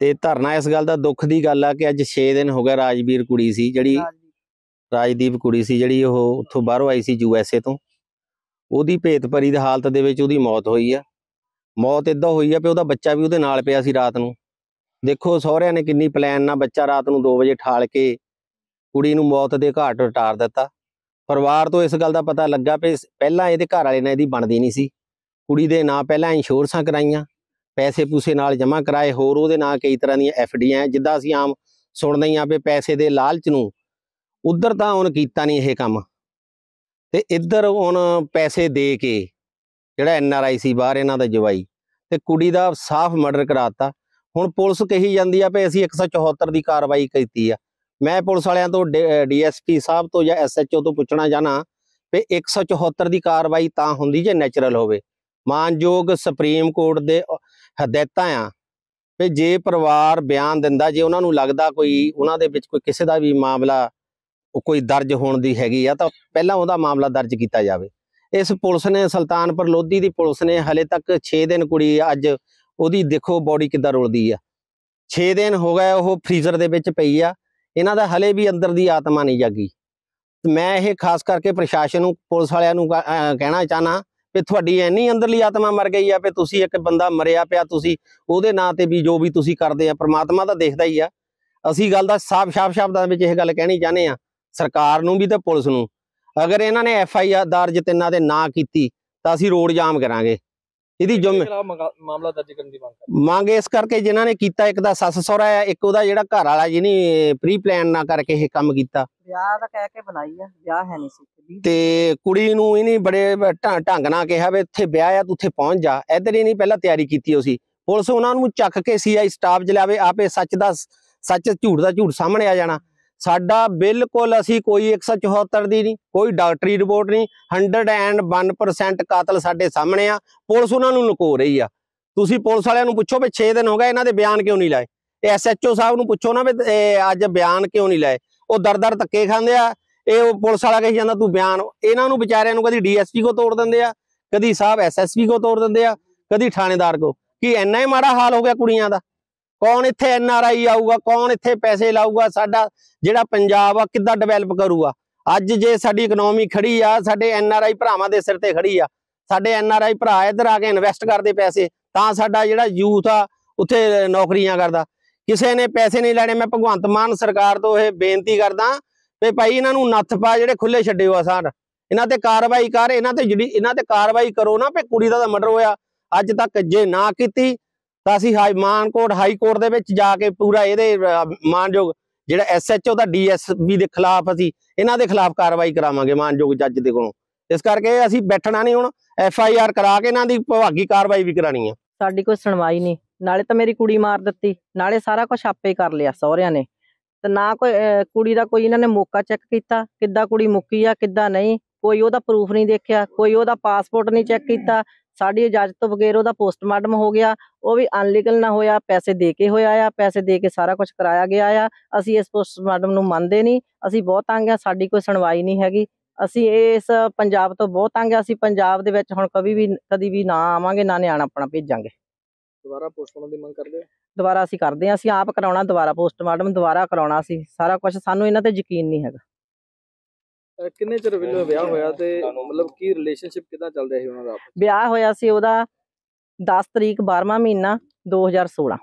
ਤੇ ਧਰਨਾ ਇਸ ਗੱਲ ਦਾ ਦੁੱਖ ਦੀ ਗੱਲ ਆ ਕਿ ਅੱਜ 6 ਦਿਨ ਹੋ ਗਏ ਰਾਜਵੀਰ ਕੁੜੀ ਸੀ ਜਿਹੜੀ ਰਾਜਦੀਪ ਕੁੜੀ ਸੀ ਜਿਹੜੀ ਉਹ ਉੱਥੋਂ ਬਾਹਰੋਂ ਆਈ ਸੀ ਯੂ ਐਸ ਏ ਤੋਂ ਉਹਦੀ ਭੇਤ ਭਰੀ ਦੀ ਹਾਲਤ ਦੇ ਵਿੱਚ ਉਹਦੀ ਮੌਤ ਹੋਈ ਆ ਮੌਤ ਇਦਾਂ ਹੋਈ ਆ ਕਿ ਉਹਦਾ ਬੱਚਾ ਵੀ ਉਹਦੇ ਨਾਲ ਪਿਆ ਸੀ ਰਾਤ ਨੂੰ ਦੇਖੋ ਸਹੁਰਿਆਂ ਨੇ ਕਿੰਨੀ ਪਲਾਨ ਨਾਲ ਬੱਚਾ ਰਾਤ ਨੂੰ 2 ਵਜੇ ਠਾਲ ਕੇ ਕੁੜੀ ਨੂੰ ਮੌਤ ਦੇ ਘਾਟ ਉਤਾਰ ਦਿੱਤਾ ਪਰਿਵਾਰ ਤੋਂ ਇਸ ਗੱਲ ਦਾ ਪਤਾ ਲੱਗਾ ਕਿ ਪਹਿਲਾਂ ਇਹਦੇ ਘਰ ਵਾਲੇ ਨੇ ਇਹਦੀ ਬਣਦੀ ਨਹੀਂ ਸੀ ਕੁੜੀ ਦੇ ਨਾਂ ਪਹਿਲਾਂ ਇੰਸ਼ੋਰੈਂਸਾਂ ਕਰਾਈਆਂ ਪੈਸੇ ਪੂਸੇ ਨਾਲ ਜਮ੍ਹਾਂ ਕਰਾਏ ਹੋਰ ਉਹਦੇ ਨਾਲ ਕਈ ਤਰ੍ਹਾਂ ਦੀਆਂ ਐਫਡੀਆਂ ਜਿੱਦਾਂ ਅਸੀਂ ਆਮ ਸੁਣਦੇ ਆਂ ਵੀ ਪੈਸੇ ਦੇ ਲਾਲਚ ਨੂੰ ਉਧਰ ਤਾਂ ਹੁਣ ਕੀਤਾ ਨਹੀਂ ਇਹ ਕੰਮ ਤੇ ਇੱਧਰ ਹੁਣ ਪੈਸੇ ਦੇ ਕੇ ਜਿਹੜਾ ਐਨ ਆਰ ਆਈ ਸੀ ਬਾਹਰ ਇਹਨਾਂ ਦਾ ਜਵਾਈ ਤੇ ਕੁੜੀ ਦਾ ਸਾਫ਼ ਮਰਡਰ ਕਰਾਤਾ ਹੁਣ ਪੁਲਿਸ ਕਹੀ ਜਾਂਦੀ ਆ ਵੀ ਅਸੀਂ 174 ਦੀ ਕਾਰਵਾਈ ਕੀਤੀ ਆ ਮੈਂ ਪੁਲਿਸ ਵਾਲਿਆਂ ਤੋਂ ਡੀਐਸਪੀ ਸਾਹਿਬ ਤੋਂ ਜਾਂ ਐਸਐਚਓ ਤੋਂ ਪੁੱਛਣਾ ਜਾਣਾ ਵੀ 174 ਦੀ ਕਾਰਵਾਈ ਤਾਂ ਹੁੰਦੀ ਜੇ ਨੇਚਰਲ ਹੋਵੇ ਮਾਨਯੋਗ ਸੁਪਰੀਮ ਕੋਰਟ ਦੇ ਹਦਾਇਤਾਂ ਆ ਵੀ ਜੇ ਪਰਿਵਾਰ ਬਿਆਨ ਦਿੰਦਾ ਜੇ ਉਹਨਾਂ ਨੂੰ ਲੱਗਦਾ ਕੋਈ ਉਹਨਾਂ ਦੇ ਵਿੱਚ ਕੋਈ ਕਿਸੇ ਦਾ ਵੀ ਮਾਮਲਾ ਕੋਈ ਦਰਜ ਹੋਣ ਦੀ ਹੈਗੀ ਆ ਤਾਂ ਪਹਿਲਾਂ ਉਹਦਾ ਮਾਮਲਾ ਦਰਜ ਕੀਤਾ ਜਾਵੇ ਇਸ ਪੁਲਿਸ ਨੇ ਸੁਲਤਾਨਪੁਰ ਲੋਧੀ ਦੀ ਪੁਲਿਸ ਨੇ ਹਲੇ ਤੱਕ 6 ਦਿਨ ਕੁੜੀ ਅੱਜ ਉਹਦੀ ਦੇਖੋ ਬਾਡੀ ਕਿੱਦਾਂ ਰੁਲਦੀ ਆ 6 ਦਿਨ ਹੋ ਗਏ ਉਹ ਫ੍ਰੀਜ਼ਰ ਦੇ ਵਿੱਚ ਪਈ ਆ ਇਹਨਾਂ ਦਾ ਹਲੇ ਵੀ ਅੰਦਰ ਦੀ ਆਤਮਾ ਨਹੀਂ ਜਾਗੀ ਮੈਂ ਇਹ ਖਾਸ ਕਰਕੇ ਪ੍ਰਸ਼ਾਸਨ ਨੂੰ ਪੁਲਿਸ ਵਾਲਿਆਂ ਨੂੰ ਕਹਿਣਾ ਚਾਹਨਾ ਵੀ ਤੁਹਾਡੀ ਐਨੀ ਅੰਦਰਲੀ ਆਤਮਾ ਮਰ ਗਈ ਆ ਵੀ ਤੁਸੀਂ ਇੱਕ ਬੰਦਾ ਮਰਿਆ ਪਿਆ ਤੁਸੀਂ ਉਹਦੇ ਨਾਂ ਤੇ ਵੀ ਜੋ ਵੀ ਤੁਸੀਂ ਕਰਦੇ ਆ ਪ੍ਰਮਾਤਮਾ ਤਾਂ ਦੇਖਦਾ ਹੀ ਆ ਅਸੀਂ ਗੱਲ ਦਾ ਸਾਫ਼ ਸ਼ਾਫ ਸ਼ਬਦਾਂ ਵਿੱਚ ਇਹ ਗੱਲ ਕਹਿਣੀ ਚਾਹਨੇ ਆ ਸਰਕਾਰ ਨੂੰ ਵੀ ਤੇ ਪੁਲਿਸ ਨੂੰ ਅਗਰ ਇਹਨਾਂ ਨੇ ਐਫ ਆਈ ਆਰ ਦਰਜ ਤਿੰਨਾਂ ਤੇ ਨਾ ਕੀਤੀ ਤਾਂ ਅਸੀਂ ਰੋਡ ਜਾਮ ਕਰਾਂਗੇ ਇਹਦੀ ਜੁਮ ਮਾਮਲਾ ਦਰਜ ਕਰਨ ਦੀ ਮੰਗ ਕਰ ਮੰਗ ਇਸ ਕਰਕੇ ਜਿਨ੍ਹਾਂ ਨੇ ਕੀਤਾ ਇੱਕ ਦਾ ਸੱਸ ਸਹੁਰਾ ਆ ਇੱਕ ਉਹਦਾ ਜਿਹੜਾ ਘਰ ਵਾਲਾ ਜਿਹਨੇ ਪ੍ਰੀ ਪਲਾਨ ਨਾ ਕਰਕੇ ਇਹ ਕੰਮ ਕੀਤਾ ਵਿਆਹ ਦਾ ਕਹਿ ਕੇ ਬਣਾਈ ਆ ਵਿਆਹ ਹੈ ਨਹੀਂ ਸੀ ਤੇ ਕੁੜੀ ਨੂੰ ਇਹਨੇ ਬੜੇ ਢੰਗ ਨਾਲ ਕਿਹਾ ਵੀ ਇੱਥੇ ਵਿਆਹ ਆ ਤੂੰ ਉੱਥੇ ਪਹੁੰਚ ਜਾ ਇਧਰ ਹੀ ਨਹੀਂ ਪਹਿਲਾਂ ਤਿਆਰੀ ਕੀਤੀ ਉਸੀ ਪੁਲਿਸ ਉਹਨਾਂ ਨੂੰ ਚੱਕ ਕੇ ਸੀਆਈ ਸਟਾਫ ਜਲਾਵੇ ਆਪੇ ਸੱਚ ਦਾ ਸੱਚ ਝੂਠ ਦਾ ਝੂਠ ਸਾਹਮਣੇ ਆ ਜਾਣਾ ਸਾਡਾ ਬਿਲਕੁਲ ਅਸੀਂ ਕੋਈ 174 ਦੀ ਨਹੀਂ ਕੋਈ ਡਾਕਟਰੀ ਰਿਪੋਰਟ ਨਹੀਂ 101% ਕਾਤਲ ਸਾਡੇ ਸਾਹਮਣੇ ਆ ਪੁਲਿਸ ਉਹਨਾਂ ਨੂੰ ਲੁਕੋ ਰਹੀ ਆ ਤੁਸੀਂ ਪੁਲਿਸ ਵਾਲਿਆਂ ਨੂੰ ਪੁੱਛੋ ਵੀ 6 ਦਿਨ ਹੋ ਗਏ ਇਹਨਾਂ ਦੇ ਬਿਆਨ ਕਿਉਂ ਨਹੀਂ ਲਾਏ ਐਸਐਚਓ ਸਾਹਿਬ ਨੂੰ ਪੁੱਛੋ ਨਾ ਵੀ ਅੱਜ ਬਿਆਨ ਕਿਉਂ ਨਹੀਂ ਲਾਏ ਉਹ ਦਰਦਰ ਧੱਕੇ ਖਾਂਦੇ ਆ ਇਹ ਉਹ ਪੁਲਿਸ ਵਾਲਾ ਕਹੀ ਜਾਂਦਾ ਤੂੰ ਬਿਆਨ ਇਹਨਾਂ ਨੂੰ ਵਿਚਾਰਿਆਂ ਨੂੰ ਕਦੀ ਡੀਐਸਪੀ ਕੋ ਤੋੜ ਦਿੰਦੇ ਆ ਕਦੀ ਸਾਹਿਬ ਐਸਐਸਪੀ ਕੋ ਤੋੜ ਦਿੰਦੇ ਆ ਕਦੀ ਥਾਣੇਦਾਰ ਕੋ ਕਿ ਇੰਨਾ ਹੀ ਮਾੜਾ ਹਾਲ ਹੋ ਗਿਆ ਕੁੜੀਆਂ ਦਾ ਕੌਣ ਇੱਥੇ ਐਨ ਆਰ ਆਈ ਆਊਗਾ ਕੌਣ ਇੱਥੇ ਪੈਸੇ ਲਾਊਗਾ ਸਾਡਾ ਜਿਹੜਾ ਪੰਜਾਬ ਆ ਕਿੱਦਾਂ ਡਿਵੈਲਪ ਕਰੂਗਾ ਅੱਜ ਜੇ ਸਾਡੀ ਇਕਨੋਮੀ ਖੜੀ ਆ ਸਾਡੇ ਐਨ ਆਰ ਆਈ ਭਰਾਵਾਂ ਦੇ ਸਿਰ ਤੇ ਖੜੀ ਆ ਸਾਡੇ ਐਨ ਆਰ ਆਈ ਭਰਾ ਇੱਧਰ ਆ ਕੇ ਇਨਵੈਸਟ ਕਰਦੇ ਪੈਸੇ ਤਾਂ ਸਾਡਾ ਜਿਹੜਾ ਯੂਥ ਆ ਉੱਥੇ ਨੌਕਰੀਆਂ ਕਰਦਾ ਕਿਸੇ ਨੇ ਪੈਸੇ ਨਹੀਂ ਲੈਣੇ ਮੈਂ ਭਗਵੰਤ ਮਾਨ ਸਰਕਾਰ ਤੋਂ ਇਹ ਬੇਨਤੀ ਕਰਦਾ ਵੀ ਭਾਈ ਇਹਨਾਂ ਨੂੰ ਨੱਥ ਪਾ ਜਿਹੜੇ ਖੁੱਲੇ ਛੱਡਿਓ ਆ ਸਾਰ ਇਹਨਾਂ ਤੇ ਕਾਰਵਾਈ ਕਰ ਇਹਨਾਂ ਤੇ ਜਿਹੜੀ ਇਹਨਾਂ ਤੇ ਕਾਰਵਾਈ ਕਰੋ ਨਾ ਵੀ ਕੁੜੀ ਦਾ ਮਰਡਰ ਹੋਇਆ ਅੱਜ ਤੱਕ ਜੇ ਨਾ ਕੀਤੀ ਤਾਂ ਅਸੀਂ ਹਾਈ ਮਾਨਕੋਟ ਹਾਈ ਕੋਰਟ ਦੇ ਵਿੱਚ ਜਾ ਕੇ ਪੂਰਾ ਇਹਦੇ ਮਾਨਯੋਗ ਜਿਹੜਾ ਐਸਐਚਓ ਦਾ ਡੀਐਸਪੀ ਦੇ ਖਿਲਾਫ ਅਸੀਂ ਇਹਨਾਂ ਦੇ ਖਿਲਾਫ ਕਾਰਵਾਈ ਕਰਾਵਾਂਗੇ ਮਾਨਯੋਗ ਜੱਜ ਦੇ ਕੋਲੋਂ ਇਸ ਕਰਕੇ ਅਸੀਂ ਬੈਠਣਾ ਨਹੀਂ ਹੁਣ ਐਫਆਈਆਰ ਕਰਾ ਕੇ ਇਹਨਾਂ ਦੀ ਭਵਾਗੀ ਕਾਰਵਾਈ ਵੀ ਕਰਾਣੀ ਆ ਸਾਡੀ ਕੋਈ ਸੁਣਵਾਈ ਨਹੀਂ ਨਾਲੇ ਤਾਂ ਮੇਰੀ ਕੁੜੀ ਮਾਰ ਦਿੱਤੀ ਨਾਲੇ ਸਾਰਾ ਕੁਝ ਆਪੇ ਕਰ ਲਿਆ ਸਹੁਰਿਆਂ ਨੇ ਤੇ ਨਾ ਕੋਈ ਕੁੜੀ ਦਾ ਕੋਈ ਇਹਨਾਂ ਨੇ ਮੌਕਾ ਚੈੱਕ ਕੀਤਾ ਕਿੱਦਾਂ ਕੁੜੀ ਮੁੱਕੀ ਆ ਕਿੱਦਾਂ ਨਹੀਂ ਕੋਈ ਉਹਦਾ ਪ੍ਰੂਫ ਨਹੀਂ ਦੇਖਿਆ ਕੋਈ ਉਹਦਾ ਪਾਸਪੋਰਟ ਨਹੀਂ ਚੈੱਕ ਕੀਤਾ ਸਾਡੀ ਇਜਾਜ਼ਤ ਤੋਂ ਬਗੈਰ ਉਹਦਾ ਪੋਸਟਮਾਰਟਮ ਹੋ ਗਿਆ ਉਹ ਵੀ ਅਨਲੀਗਲ ਨਾ ਹੋਇਆ ਪੈਸੇ ਦੇ ਕੇ ਹੋਇਆ ਆ ਪੈਸੇ ਦੇ ਕੇ ਸਾਰਾ ਕੁਝ ਕਰਾਇਆ ਗਿਆ ਆ ਅਸੀਂ ਇਸ ਪੋਸਟਮਾਰਟਮ ਨੂੰ ਮੰਨਦੇ ਨਹੀਂ ਅਸੀਂ ਬਹੁਤ ਤੰਗ ਆ ਸਾਡੀ ਕੋਈ ਸੁਣਵਾਈ ਨਹੀਂ ਹੈਗੀ ਅਸੀਂ ਇਸ ਪੰਜਾਬ ਤੋਂ ਬਹੁਤ ਤੰਗ ਆ ਅਸੀਂ ਪੰਜਾਬ ਦੇ ਵਿੱਚ ਹੁਣ ਕਦੀ ਵੀ ਕਦੀ ਵੀ ਨਾ ਆਵਾਂਗੇ ਨਾ ਨਿਆਣਾ ਆਪਣਾ ਭੇਜਾਂਗੇ ਦੁਬਾਰਾ ਪੋਸਟਮਾਰਟਮ ਦੀ ਮੰਗ ਕਰਦੇ ਦੁਬਾਰਾ ਅਸੀਂ ਕਰਦੇ ਆ ਅਸੀਂ ਆਪ ਕਰਾਉਣਾ ਦੁਬਾਰਾ ਪੋਸਟਮਾਰਟਮ ਦੁਬਾਰਾ ਕਰਾਉਣਾ ਅਸੀਂ ਸਾਰਾ ਕੁਝ ਸਾਨੂੰ ਇਹਨਾਂ ਤੇ ਯਕੀਨ ਨਹੀਂ ਹੈਗਾ ਕਿੰਨੇ ਚਿਰ ਵਿਲੋ ਵਿਆਹ ਹੋਇਆ ਤੇ ਮਤਲਬ ਕੀ ਰਿਲੇਸ਼ਨਸ਼ਿਪ ਕਿਦਾਂ ਚੱਲ ਰਿਹਾ ਸੀ ਉਹਨਾਂ ਦਾ ਵਿਆਹ ਹੋਇਆ ਸੀ ਉਹਦਾ 10 ਤਰੀਕ 12ਵਾਂ ਮਹੀਨਾ 2016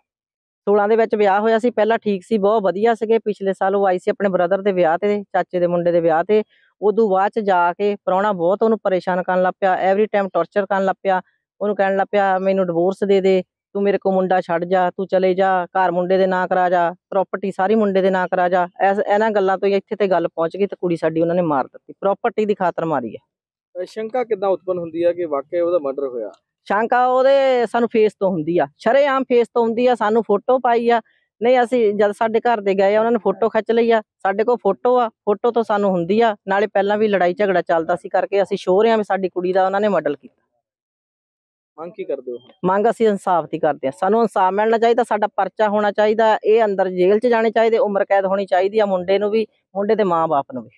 16 ਦੇ ਵਿੱਚ ਵਿਆਹ ਹੋਇਆ ਸੀ ਪਹਿਲਾਂ ਠੀਕ ਸੀ ਬਹੁਤ ਵਧੀਆ ਸੀਗੇ ਪਿਛਲੇ ਸਾਲ ਉਹ ਆਈ ਸੀ ਆਪਣੇ ਬ੍ਰਦਰ ਦੇ ਵਿਆਹ ਤੇ ਚਾਚੇ ਦੇ ਮੁੰਡੇ ਦੇ ਵਿਆਹ ਤੇ ਉਦੋਂ ਬਾਅਦ ਚ ਜਾ ਕੇ ਪਰੌਣਾ ਬਹੁਤ ਉਹਨੂੰ ਪਰੇਸ਼ਾਨ ਕਰਨ ਲੱਪਿਆ ਐਵਰੀ ਟਾਈਮ ਟੌਰਚਰ ਕਰਨ ਲੱਪਿਆ ਉਹਨੂੰ ਕਹਿਣ ਲੱਪਿਆ ਮੈਨੂੰ ਡਿਵੋਰਸ ਦੇ ਦੇ ਤੂੰ ਮੇਰੇ ਕੋ ਮੁੰਡਾ ਛੱਡ ਜਾ ਤੂੰ ਚਲੇ ਜਾ ਘਰ ਮੁੰਡੇ ਦੇ ਨਾਂ ਕਰਾ ਜਾ ਪ੍ਰਾਪਰਟੀ ਸਾਰੀ ਮੁੰਡੇ ਦੇ ਨਾਂ ਕਰਾ ਜਾ ਐਸ ਇਹਨਾਂ ਗੱਲਾਂ ਤੋਂ ਇੱਥੇ ਤੇ ਗੱਲ ਪਹੁੰਚ ਗਈ ਤੇ ਕੁੜੀ ਸਾਡੀ ਉਹਨਾਂ ਨੇ ਮਾਰ ਦਿੱਤੀ ਪ੍ਰਾਪਰਟੀ ਦੀ ਖਾਤਰ ਮਾਰੀ ਹੈ ਸ਼ੰਕਾ ਕਿਦਾਂ ਉਤਪਨ ਹੁੰਦੀ ਹੈ ਕਿ ਵਾਕਿਆ ਉਹਦਾ ਮਰਡਰ ਹੋਇਆ ਸ਼ੰਕਾ ਉਹਦੇ ਸਾਨੂੰ ਫੇਸ ਤੋਂ ਹੁੰਦੀ ਆ ਸ਼ਰੇਆਮ ਫੇਸ ਤੋਂ ਹੁੰਦੀ ਆ ਸਾਨੂੰ ਫੋਟੋ ਪਾਈ ਆ ਨਹੀਂ ਅਸੀਂ ਜਦ ਸਾਡੇ ਘਰ ਦੇ ਗਏ ਉਹਨਾਂ ਨੇ ਫੋਟੋ ਖਿੱਚ ਲਈ ਆ ਸਾਡੇ ਕੋਲ ਫੋਟੋ ਆ ਫੋਟੋ ਤੋਂ ਸਾਨੂੰ ਹੁੰਦੀ ਆ ਨਾਲੇ ਪਹਿਲਾਂ ਵੀ ਲੜਾਈ ਝਗੜਾ ਚੱਲਦਾ ਸੀ ਕਰਕੇ ਅਸੀਂ ਸ਼ੋਰ ਆ ਵੀ ਸਾਡੀ ਕੁੜੀ ਦਾ ਉਹਨਾਂ ਨੇ ਮਾਡਲ ਕੀਤਾ ਮੰਗ ਕੀ ਕਰਦੇ ਹੋ ਮੰਗ ਅਸੀਂ ਇਨਸਾਫ ਦੀ ਕਰਦੇ ਹਾਂ ਸਾਨੂੰ ਇਨਸਾਫ ਮਿਲਣਾ ਚਾਹੀਦਾ ਸਾਡਾ ਪਰਚਾ ਹੋਣਾ ਚਾਹੀਦਾ ਇਹ ਅੰਦਰ ਜੇਲ੍ਹ 'ਚ ਜਾਣੇ ਚਾਹੀਦੇ ਉਮਰ ਕੈਦ ਹੋਣੀ ਚਾਹੀਦੀ ਆ ਮੁੰਡੇ ਨੂੰ ਵੀ ਮੁੰਡੇ ਦੇ ਮਾਂ-ਬਾਪ ਨੂੰ ਵੀ